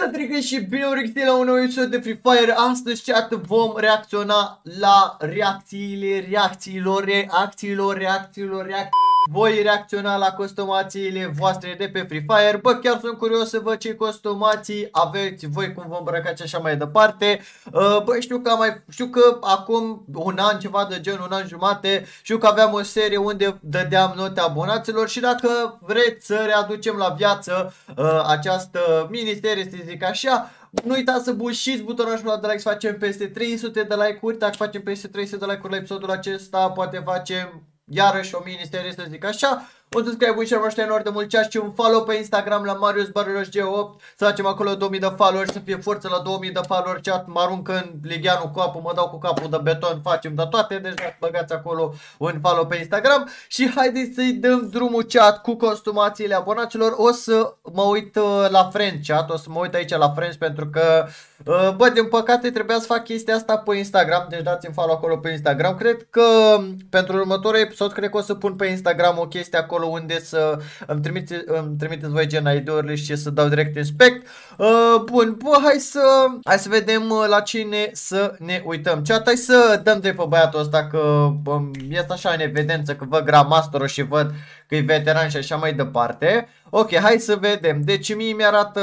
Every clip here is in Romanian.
Să trecem și bine urechite la un nou episod de Free Fire Astăzi chat vom reacționa la reacțiile, reacțiilor, reacțiilor, reacțiilor, reacțiilor voi reacționa la costumațiile voastre de pe Free Fire. Bă, chiar sunt curios să văd ce costumații aveți voi, cum vă îmbrăcați așa mai departe. Uh, Bă, știu că, mai, știu că acum un an, ceva de gen, un an jumate, știu că aveam o serie unde dădeam note abonaților și dacă vreți să readucem la viață uh, această miniserie, să zic așa, nu uitați să bușiți butonul de like, să facem peste 300 de like-uri, dacă facem peste 300 de like-uri la episodul acesta, poate facem iarăși o miniserie să zic așa, un subscribe, un și mă enorm de mult ceas și un follow pe Instagram la Marius Barăloș G8, să facem acolo 2000 de și să fie forță la 2000 de followers, chat, mă arunc în Ligianu cu apă, mă dau cu capul de beton, facem de toate, deci dacă băgați acolo un follow pe Instagram și haideți să-i dăm drumul chat cu costumațiile abonaților, o să mă uit uh, la French chat, o să mă uit aici la French pentru că, uh, bă, din păcate trebuia să fac chestia asta pe Instagram, deci dați-mi follow acolo pe Instagram, cred că mm, pentru următorul episod cred că o să pun pe Instagram o chestie acolo acolo unde să îmi, trimite, îmi trimiteți voi gen ID-urile și să dau direct inspect. Uh, bun, bă, hai să, hai să vedem uh, la cine să ne uităm. Chat, hai să dăm de pe băiatul ăsta că bă, um, este așa în evidență că văd Gramasterul și văd că e veteran și așa mai departe. Ok, hai să vedem. Deci mie mi-arată,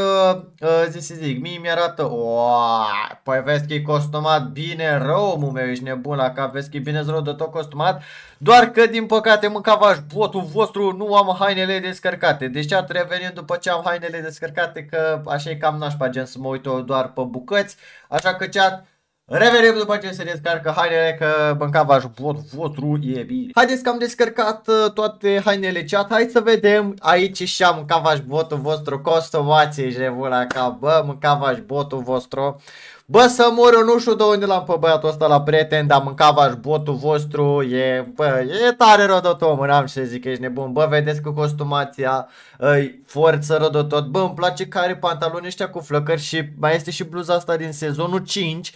uh, zic, să zic, mie mi-arată, oaa, păi vezi că e costumat bine rău, mu meu, ești nebun la cap, vezi că e bine rău de tot costumat. Doar că din păcate mâncava botul vostru nu am hainele descărcate. Deci a revenit după ce am hainele descărcate că așa e cam nașpa gen să mă uit doar pe bucăți. Așa că chat, Revenim după ce se descarcă hainele că băncava vot votru e bine. Haideți că am descărcat uh, toate hainele chat, hai să vedem aici și am mâncava votul vostru, Costumație și revula ca bă, mâncava votul vostru. Bă, să mor, eu nu știu de unde l-am pe băiatul ăsta la prieten, dar mâncava botul vostru, e, bă, e tare rău de n am ce zic, ești nebun. Bă, vedeți că costumația îi forță rău Bă, îmi place care pantaloni ăștia cu flăcări și mai este și bluza asta din sezonul 5,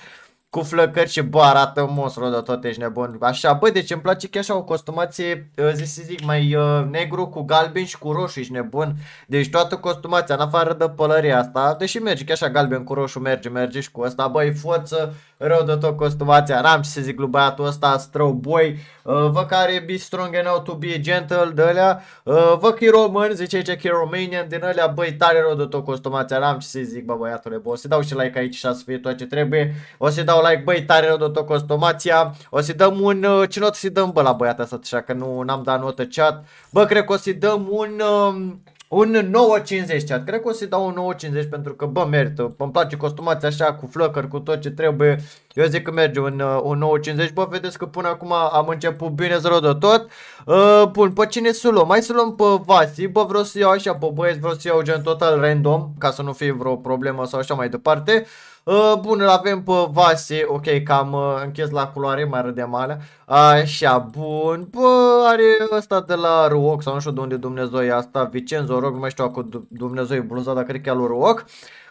cu flăcări și bă, arată monstru de tot, ești nebun. Așa, bă, deci îmi place chiar așa o costumație, uh, zis să zic, mai uh, negru cu galben și cu roșu, ești nebun. Deci toată costumația, în afară de pălăria asta, deși merge chiar așa galben cu roșu, merge, merge și cu ăsta, băi, forță, rău de tot costumația, n-am ce să zic lui băiatul ăsta, strău boy, uh, vă care be strong enough to be gentle, de alea, uh, vă că e român, zice aici că e romanian, din alea, băi, tare rău de tot costumația, n-am ce să zic, bă, băiatule, bă, o să dau și like aici și să fie tot ce trebuie, o să dau dau like, băi, tare rău de tot costumația. O să-i dăm un, uh, ce notă să-i dăm, bă, la băiata ăsta, așa că nu am dat notă chat. Bă, cred că o să-i dăm un, um, un 9.50 chat, cred că o să-i dau un 9.50 pentru că, bă, merită, îmi place costumați așa, cu flăcări, cu tot ce trebuie Eu zic că merge un, uh, un 9.50, bă, vedeți că până acum am început bine zăro de tot uh, Bun, pe cine să luăm? Hai să luăm pe Vasi, bă, vreau să iau așa, pe băieți, vreau să iau gen total random Ca să nu fie vreo problemă sau așa mai departe Uh, bun, îl avem pe Vase, ok, cam uh, închis la culoare, mai râdeam alea. Așa, bun, bă, are ăsta de la Ruoc sau nu știu de unde Dumnezeu e asta, Vicenzo rog, mai știu cu Dumnezeu e bluza, dar cred că e al lui Ruoc.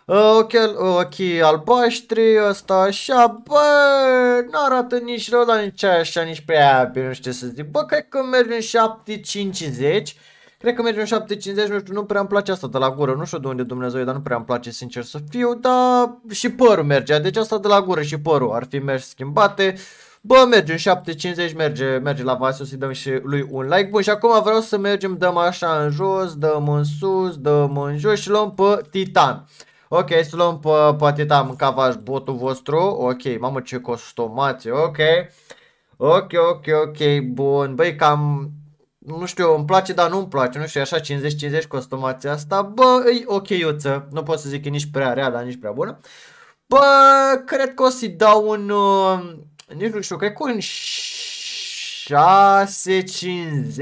Uh, ochii, uh, ochii albaștri, ăsta așa, bă, nu arată nici rău, dar nici așa, nici prea bine, nu știu ce să zic. Bă, cred că merg în 7,50. Cred că merge în 7.50, nu știu, nu prea îmi place asta de la gură, nu știu de unde Dumnezeu, dar nu prea îmi place sincer să fiu, dar și părul merge, deci asta de la gură și părul ar fi mers schimbate. Bă, merge în 7.50, merge, merge la Vasiu să-i dăm și lui un like. Bun, și acum vreau să mergem, dăm așa în jos, dăm în sus, dăm în jos și luăm pe Titan. Ok, să luăm pe, pe Titan, mâncavaș botul vostru. Ok, mamă ce costumație, ok. Ok, ok, ok, bun. Băi, cam nu știu, îmi place, dar nu-mi place, nu știu, așa 50-50 costumația asta, bă, e ochiuță, nu pot să zic că e nici prea rea, dar nici prea bună. Bă, cred că o să-i dau un, uh, nici nu știu, cred că un 6-50,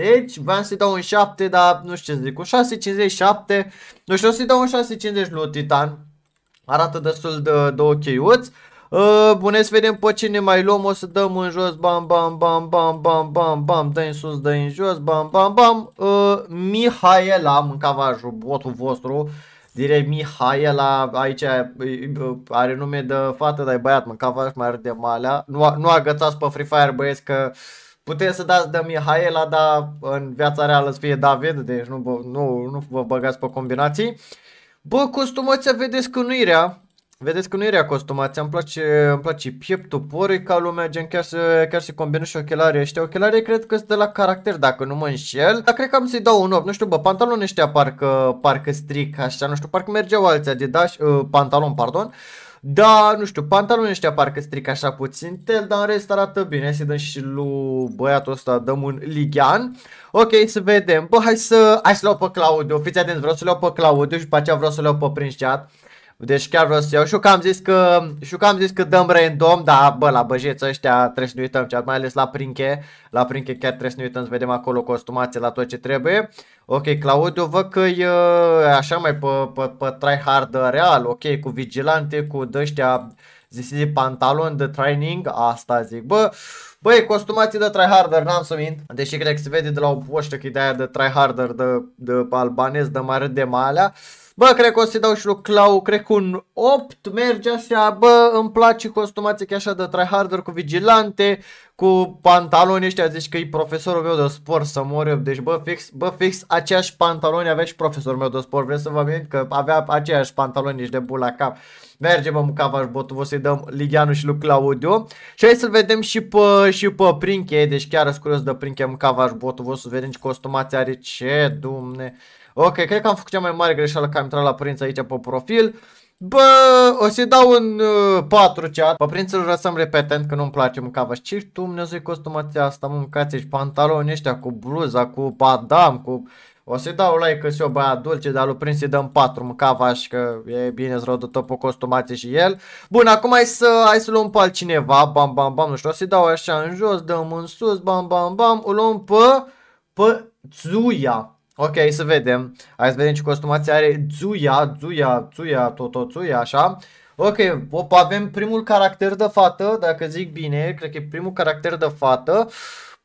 6,50, vreau să-i dau un 7, dar nu știu ce să zic, un 6-57, nu știu, o să-i dau un 6-50 lui Titan, arată destul de, de ochiuț. Okay Ă, bune, să vedem pe cine mai luăm, o să dăm în jos, bam, bam, bam, bam, bam, bam, bam, dă în sus, dă în jos, bam, bam, bam, ă, Mihaela, mâncava botul vostru, direct Mihaela, aici are nume de fată, dar e băiat, mâncava și mai arde malea, nu, nu agățați pe Free Fire băieți că puteți să dați de Mihaela, dar în viața reală să fie David, deci nu, nu, nu vă băgați pe combinații. Bă, costumă vedeți că nu rea, Vedeți că nu era costumația, îmi place, îmi place pieptul porii ca lumea, gen chiar să, chiar să combine și ochelarii ăștia. Ochelarii cred că sunt de la caracter, dacă nu mă înșel. Dar cred că am să-i dau un 8, nu știu, bă, pantalonul ăștia parcă, parcă stric, așa, nu știu, parcă mergeau alții adidas, uh, pantalon, pardon. Da, nu știu, pantalonii ăștia parcă stric așa puțin tel, dar în rest arată bine. Să dăm și lui băiatul ăsta, dăm un ligian. Ok, să vedem. Bă, hai să, hai să le pe Claudiu. Fiți atenți, vreau să le pe Claudiu și pe aceea vreau să le pe prin chat. Deci chiar vreau să iau. Și eu am zis că, și eu am zis că dăm random, dar bă, la băjeți ăștia trebuie să ne uităm, mai ales la prinche. La prinche chiar trebuie să ne uităm, să vedem acolo costumație la tot ce trebuie. Ok, Claudiu, văd că e așa mai pe, pe, pe tryhard real, ok, cu vigilante, cu ăștia zis pantalon de training, asta zic, bă, Băi, costumații de tryharder, n-am să mint, deși cred că se vede de la o poștă că e de aia de tryharder, de, de albanez, de mare de malea. Bă, cred că o să-i dau și lui Clau, cred că un 8 merge așa, bă, îmi place costumația că așa de tryharder cu vigilante, cu pantaloni ăștia, zici că e profesorul meu de sport să mor eu, deci bă, fix, bă, fix aceeași pantaloni avea și profesorul meu de sport, vreau să vă amint că avea aceeași pantaloni și de bun la cap. Merge, bă, mucavaș botul, o să-i dăm Ligianu și lui Claudiu. Și hai să-l vedem și pe, și pe Prinche, deci chiar sunt curios de Prinche, mucavaș botul, o să vedem ce costumație are, ce, dumne... Ok, cred că am făcut cea mai mare greșeală că am intrat la prinț aici pe profil. Bă, o să dau un uh, 4 chat. Pe prințul răsăm repetent că nu-mi place mâncava. Și Dumnezeu costumația asta, mâncați și pantaloni ăștia cu bluza, cu padam, cu... O să-i dau like că se-o băia dulce, dar lui prinț îi dăm 4 mâncava și că e bine îți rodă tot pe costumație și el. Bun, acum hai să, hai să luăm pe altcineva, bam, bam, bam, nu știu, o să-i dau așa în jos, dăm în sus, bam, bam, bam, o luăm pe, pe Zuia. Ok, să vedem. Hai să vedem ce costumație are. Zuia, Zuia, Zuia, tot Zuia, așa. Ok, op, avem primul caracter de fată, dacă zic bine, cred că e primul caracter de fată. Uh,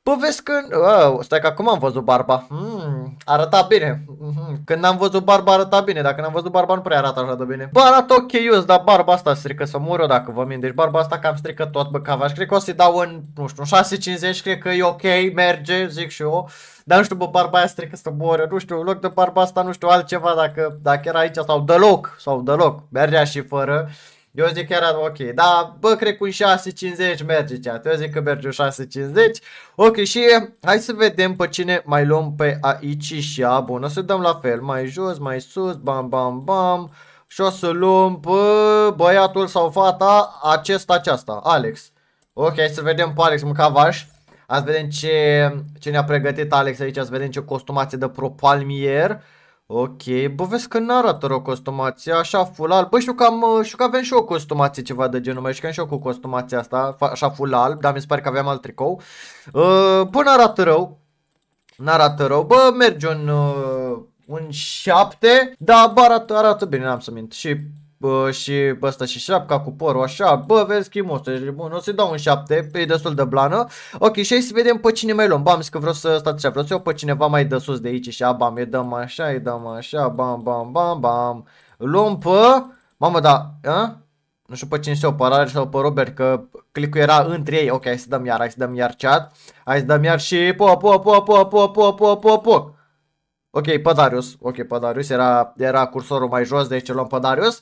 Povesc vezi când... Oh, stai că acum am văzut barba. Mm, arăta bine. Mm -hmm. Când am văzut barba arăta bine. Dacă n-am văzut barba nu prea arată așa de bine. Bă, arată ok ius, dar barba asta strică să mor eu dacă vă mint. Deci barba asta cam strică tot, bă, cava. Și cred că o să-i dau în, nu știu, 6.50. Cred că e ok, merge, zic și eu. Dar nu știu, bă, barba aia strică să eu. Nu știu, în loc de barba asta, nu știu, altceva dacă, dacă era aici sau deloc. Sau deloc. Mergea și fără. Eu zic că era ok, dar bă, cred cu 6.50 merge cea. Eu zic că merge 6.50. Ok, și hai să vedem pe cine mai luăm pe aici și a. Bun, o să dăm la fel, mai jos, mai sus, bam, bam, bam. Și o să luăm bă, băiatul sau fata acesta, aceasta, Alex. Ok, să vedem pe Alex Mcavaș. Ați vedem ce, ce ne-a pregătit Alex aici, ați vedem ce costumație de propalmier. palmier. Ok, bă, vezi că n-arată rău costumația, așa full alb. Bă, știu că, am, uh, știu că avem și o costumație ceva de genul, mai știu că am și eu cu costumația asta, așa full alb, dar mi se pare că aveam alt tricou. Uh, bă, n-arată rău, n-arată rău, bă, merge un, uh, un 7, dar bă, arată, arată bine, n-am să mint. Și Bă, și ăsta și șapca cu porul așa, bă, vezi chimul ăsta, bun, o să-i dau un 7, e destul de blană. Ok, și hai să vedem pe cine mai luăm, bam, zic că vreau să, stați așa, vreau să iau pe cineva mai de sus de aici și abam, bam, îi dăm așa, îi dăm așa, bam, bam, bam, bam. Luăm pe, mamă, da, a? nu știu pe cine se opărare sau pe Robert că clicul era între ei. Ok, hai să dăm iar, hai să dăm iar chat. Hai să dăm iar și po po po po po po po po po. Ok, pe Darius. Ok, pe Darius era era cursorul mai jos, deci luăm pe Darius.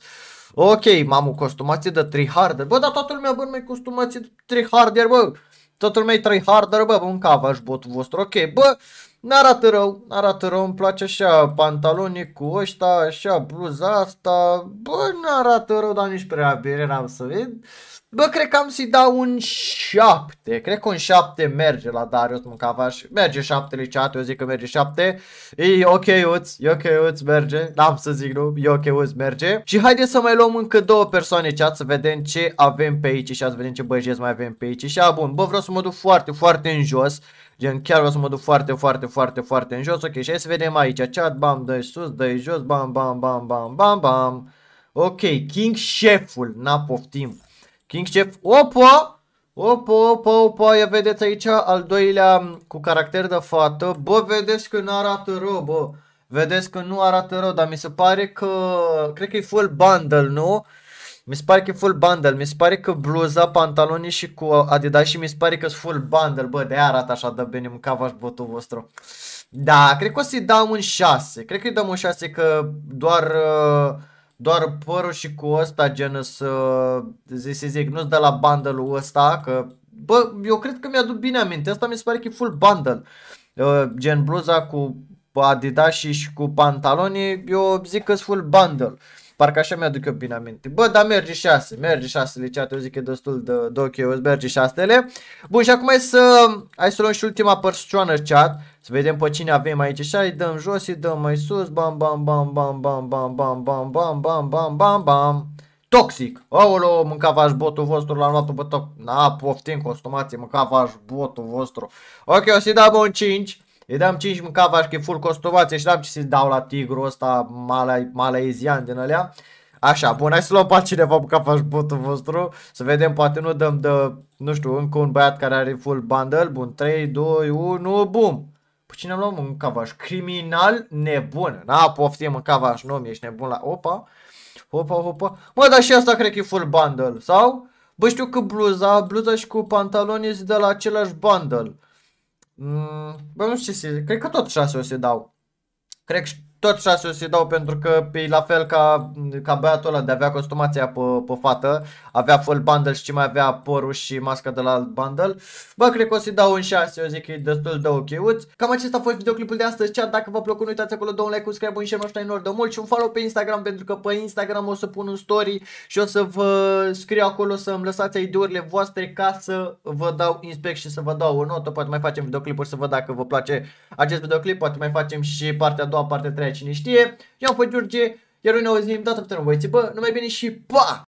Ok, mamă, costumație de tryharder. Bă, dar toată lumea, bă, nu mai costumație de harder, bă. Toată lumea e tryharder, bă, un cavaș botul vostru. Ok, bă, n-arată rău, n-arată rău, îmi place așa pantaloni cu ăștia, așa bluza asta. Bă, n-arată rău, dar nici prea bine n-am să ved. Bă, cred că am să-i dau un 7. Cred că un 7 merge la Darius Muncavaș. Merge 7 liceat, eu zic că merge 7. E ok, uț, e ok, uț, merge. N-am să zic nu, e ok, uț, merge. Și haideți să mai luăm încă două persoane chat să vedem ce avem pe aici și să vedem ce băieți mai avem pe aici. Și a, bun, bă, vreau să mă duc foarte, foarte în jos. Gen, chiar vreau să mă duc foarte, foarte, foarte, foarte în jos. Ok, și hai să vedem aici. Chat, bam, dă sus, dă jos, bam, bam, bam, bam, bam, bam. Ok, King Cheful, n-a poftim. King Chef. Opa! Opa, opa, opa, ia vedeți aici al doilea cu caracter de fată. Bă, vedeți că nu arată rău, bă. Vedeți că nu arată rău, dar mi se pare că... Cred că e full bundle, nu? Mi se pare că e full bundle, mi se pare că bluza, pantalonii și cu adidas și mi se pare că e full bundle, bă, de arată așa de bine, mâncava botul vostru. Da, cred că o să-i dau un 6, cred că îi dăm un 6 că doar... Uh, doar părul și cu ăsta gen să zic, să zic, nu-ți dă la bundle-ul ăsta, că bă, eu cred că mi-aduc bine aminte, asta mi se pare că e full bundle, uh, gen bluza cu Adidas și, cu pantaloni, eu zic că full bundle. Parcă așa mi-aduc eu bine aminte. Bă, dar merge 6, merge 6 liceat, eu zic că e destul de, de ok, să merge 6 Bun, și acum hai să, hai să luăm și ultima persoană chat, să vedem pe cine avem aici. Și hai, dăm jos, îi dăm mai sus, bam, bam, bam, bam, bam, bam, bam, bam, bam, bam, bam, bam, bam. Toxic! Aolo, mâncavaș botul vostru, l-am luat pe top. Na, poftim, consumație, mâncavaș botul vostru. Ok, o să-i dăm un 5. Îi dăm 5 mâncavași că e full costovație și n-am ce să-i dau la tigru ăsta malaizian din alea. Așa, bun, hai să luăm pe altcineva mâncavași botul vostru Să vedem, poate nu dăm de, nu știu, încă un băiat care are full bundle Bun, 3, 2, 1, bum Păi cine luăm un cavaș? Criminal nebun Na, poftim un cavaș, nu, ești nebun la... Opa, opa, opa Mă, dar și asta cred că e full bundle, sau? Bă, știu că bluza, bluza și cu pantaloni este de la același bundle Bă, nu știu ce să zic. Cred că tot 6 o să i dau. Cred, tot 6 o să-i dau pentru că e la fel ca, ca băiatul ăla de avea costumația pe, pe fată, avea full bundle și mai avea porul și masca de la bundle. Bă, cred că o să-i dau un 6, eu zic că e destul de ok. ochiuț. Cam acesta a fost videoclipul de astăzi, Chiar dacă vă a plăcut nu uitați acolo dă un like, un subscribe, un share, nu de mult și un follow pe Instagram pentru că pe Instagram o să pun un story și o să vă scriu acolo să îmi lăsați ideurile voastre ca să vă dau inspect și să vă dau o notă, poate mai facem videoclipuri să văd dacă vă place acest videoclip, poate mai facem și partea a doua, partea a treia cine știe. Eu am fost George, iar noi ne auzim data viitoare, băieți, bă, numai bine și pa!